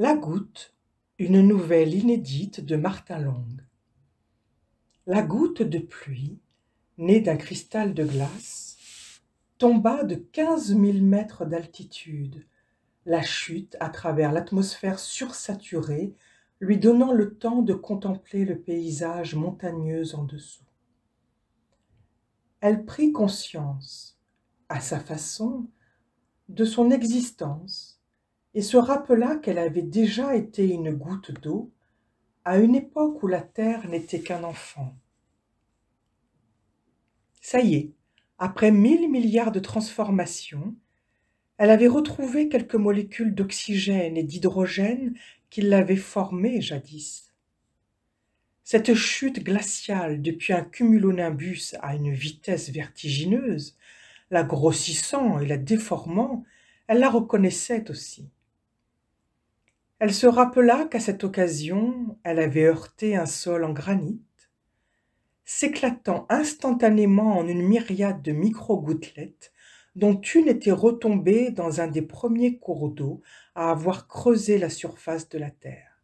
La goutte, une nouvelle inédite de Martin Long. La goutte de pluie, née d'un cristal de glace, tomba de 15 mille mètres d'altitude, la chute à travers l'atmosphère sursaturée, lui donnant le temps de contempler le paysage montagneux en dessous. Elle prit conscience, à sa façon, de son existence et se rappela qu'elle avait déjà été une goutte d'eau à une époque où la terre n'était qu'un enfant. Ça y est, après mille milliards de transformations, elle avait retrouvé quelques molécules d'oxygène et d'hydrogène qui l'avaient formée jadis. Cette chute glaciale depuis un cumulonimbus à une vitesse vertigineuse, la grossissant et la déformant, elle la reconnaissait aussi. Elle se rappela qu'à cette occasion, elle avait heurté un sol en granit, s'éclatant instantanément en une myriade de micro-gouttelettes, dont une était retombée dans un des premiers cours d'eau à avoir creusé la surface de la terre.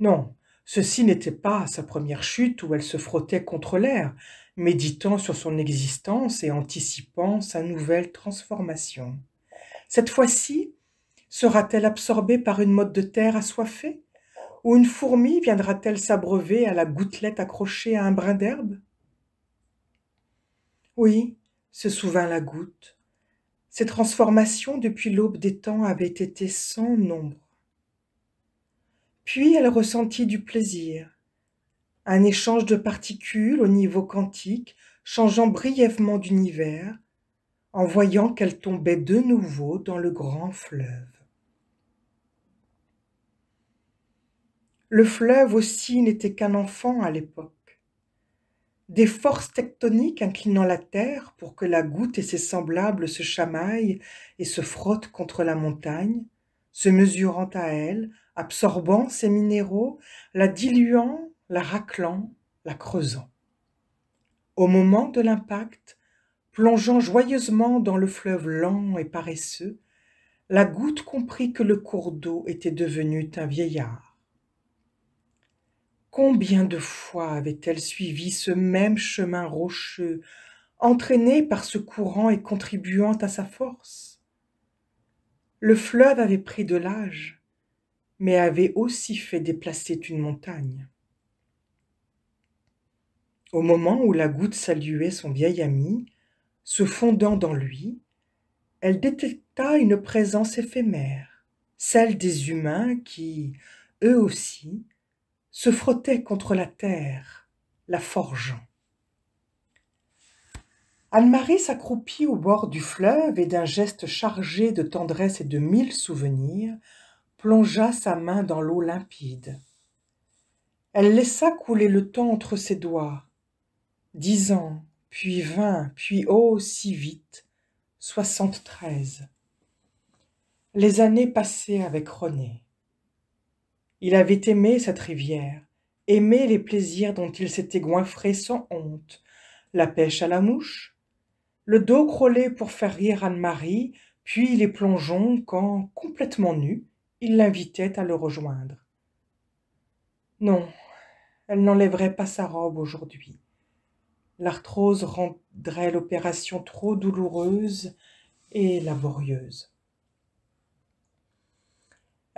Non, ceci n'était pas sa première chute où elle se frottait contre l'air, méditant sur son existence et anticipant sa nouvelle transformation. Cette fois-ci, sera-t-elle absorbée par une motte de terre assoiffée Ou une fourmi viendra-t-elle s'abreuver à la gouttelette accrochée à un brin d'herbe Oui, se souvint la goutte. Ces transformations depuis l'aube des temps avaient été sans nombre. Puis elle ressentit du plaisir, un échange de particules au niveau quantique, changeant brièvement d'univers, en voyant qu'elle tombait de nouveau dans le grand fleuve. Le fleuve aussi n'était qu'un enfant à l'époque. Des forces tectoniques inclinant la terre pour que la goutte et ses semblables se chamaillent et se frottent contre la montagne, se mesurant à elle, absorbant ses minéraux, la diluant, la raclant, la creusant. Au moment de l'impact, plongeant joyeusement dans le fleuve lent et paresseux, la goutte comprit que le cours d'eau était devenu un vieillard Combien de fois avait-elle suivi ce même chemin rocheux, entraîné par ce courant et contribuant à sa force Le fleuve avait pris de l'âge, mais avait aussi fait déplacer une montagne. Au moment où la goutte saluait son vieil ami, se fondant dans lui, elle détecta une présence éphémère, celle des humains qui, eux aussi, se frottait contre la terre, la forgeant. Anne-Marie s'accroupit au bord du fleuve et d'un geste chargé de tendresse et de mille souvenirs, plongea sa main dans l'eau limpide. Elle laissa couler le temps entre ses doigts. Dix ans, puis vingt, puis oh, si vite, soixante-treize. Les années passées avec René. Il avait aimé cette rivière, aimé les plaisirs dont il s'était goinfré sans honte, la pêche à la mouche, le dos crôlé pour faire rire Anne-Marie, puis les plongeons quand, complètement nu, il l'invitait à le rejoindre. Non, elle n'enlèverait pas sa robe aujourd'hui. L'arthrose rendrait l'opération trop douloureuse et laborieuse.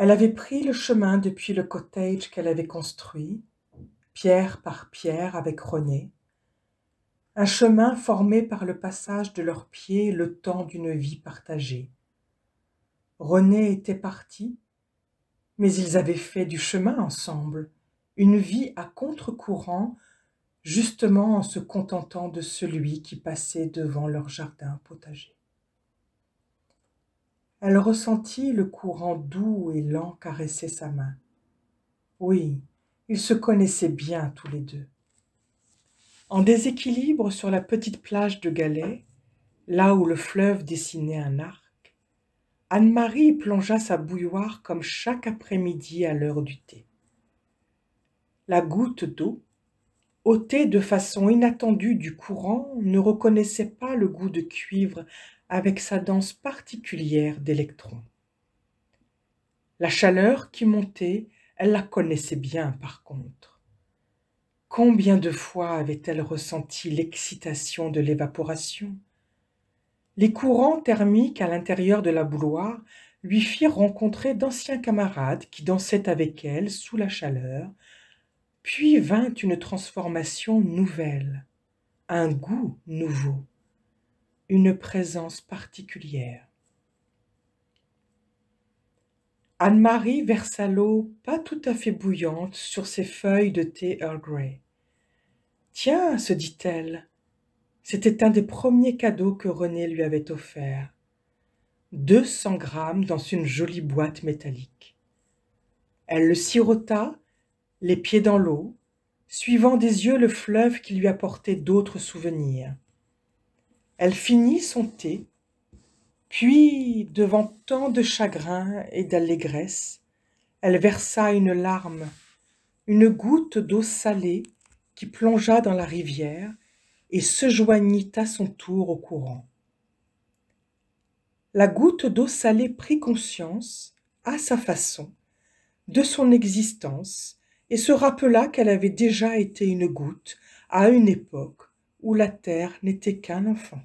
Elle avait pris le chemin depuis le cottage qu'elle avait construit, pierre par pierre avec René, un chemin formé par le passage de leurs pieds le temps d'une vie partagée. René était parti, mais ils avaient fait du chemin ensemble, une vie à contre-courant, justement en se contentant de celui qui passait devant leur jardin potager. Elle ressentit le courant doux et lent caresser sa main. Oui, ils se connaissaient bien tous les deux. En déséquilibre sur la petite plage de Galais, là où le fleuve dessinait un arc, Anne-Marie plongea sa bouilloire comme chaque après-midi à l'heure du thé. La goutte d'eau, ôtée de façon inattendue du courant, ne reconnaissait pas le goût de cuivre avec sa danse particulière d'électrons. La chaleur qui montait, elle la connaissait bien par contre. Combien de fois avait-elle ressenti l'excitation de l'évaporation Les courants thermiques à l'intérieur de la bouloir lui firent rencontrer d'anciens camarades qui dansaient avec elle sous la chaleur, puis vint une transformation nouvelle, un goût nouveau une présence particulière. Anne-Marie versa l'eau pas tout à fait bouillante sur ses feuilles de thé Earl Grey. Tiens, se dit-elle, c'était un des premiers cadeaux que René lui avait offert. 200 grammes dans une jolie boîte métallique. Elle le sirota, les pieds dans l'eau, suivant des yeux le fleuve qui lui apportait d'autres souvenirs. Elle finit son thé, puis, devant tant de chagrin et d'allégresse, elle versa une larme, une goutte d'eau salée qui plongea dans la rivière et se joignit à son tour au courant. La goutte d'eau salée prit conscience, à sa façon, de son existence et se rappela qu'elle avait déjà été une goutte à une époque où la terre n'était qu'un enfant.